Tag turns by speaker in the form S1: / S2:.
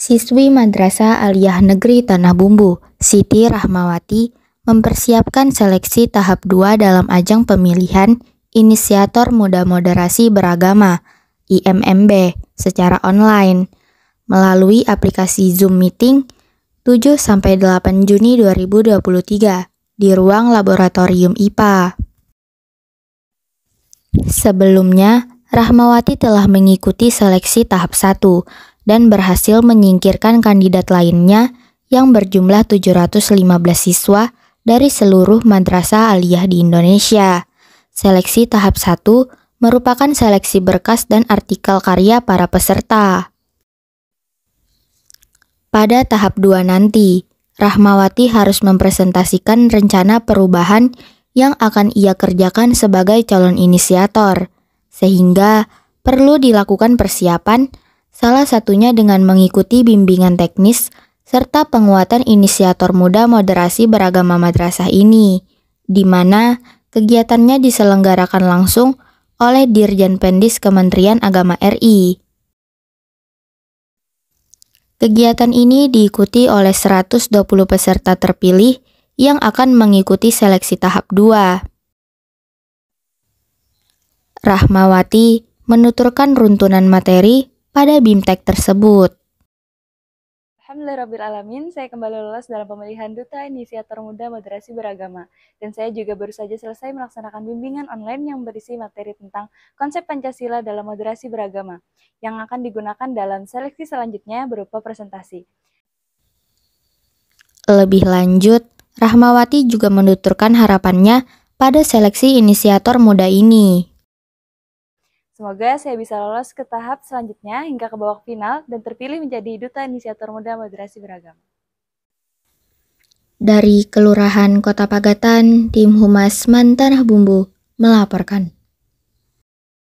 S1: Siswi Madrasah Aliyah Negeri Tanah Bumbu, Siti Rahmawati, mempersiapkan seleksi tahap 2 dalam ajang pemilihan Inisiator Muda Moderasi Beragama, IMMB, secara online. Melalui aplikasi Zoom Meeting, 7-8 Juni 2023, di ruang laboratorium IPA. Sebelumnya, Rahmawati telah mengikuti seleksi tahap 1, dan berhasil menyingkirkan kandidat lainnya yang berjumlah 715 siswa dari seluruh madrasah aliyah di Indonesia. Seleksi tahap 1 merupakan seleksi berkas dan artikel karya para peserta. Pada tahap 2 nanti, Rahmawati harus mempresentasikan rencana perubahan yang akan ia kerjakan sebagai calon inisiator, sehingga perlu dilakukan persiapan salah satunya dengan mengikuti bimbingan teknis serta penguatan inisiator muda moderasi beragama madrasah ini, di mana kegiatannya diselenggarakan langsung oleh Dirjen Pendis Kementerian Agama RI. Kegiatan ini diikuti oleh 120 peserta terpilih yang akan mengikuti seleksi tahap 2. Rahmawati menuturkan runtunan materi pada BIMTEK tersebut.
S2: Alamin. saya kembali lolos dalam pemilihan Duta Inisiator Muda Moderasi Beragama. Dan saya juga baru saja selesai melaksanakan bimbingan online yang berisi materi tentang konsep Pancasila dalam moderasi beragama, yang akan digunakan dalam seleksi selanjutnya berupa presentasi.
S1: Lebih lanjut, Rahmawati juga menuturkan harapannya pada seleksi inisiator muda ini.
S2: Semoga saya bisa lolos ke tahap selanjutnya hingga ke babak final dan terpilih menjadi Duta Inisiator Muda Moderasi beragam.
S1: Dari Kelurahan Kota Pagatan, Tim Humas Mantan Bumbu melaporkan.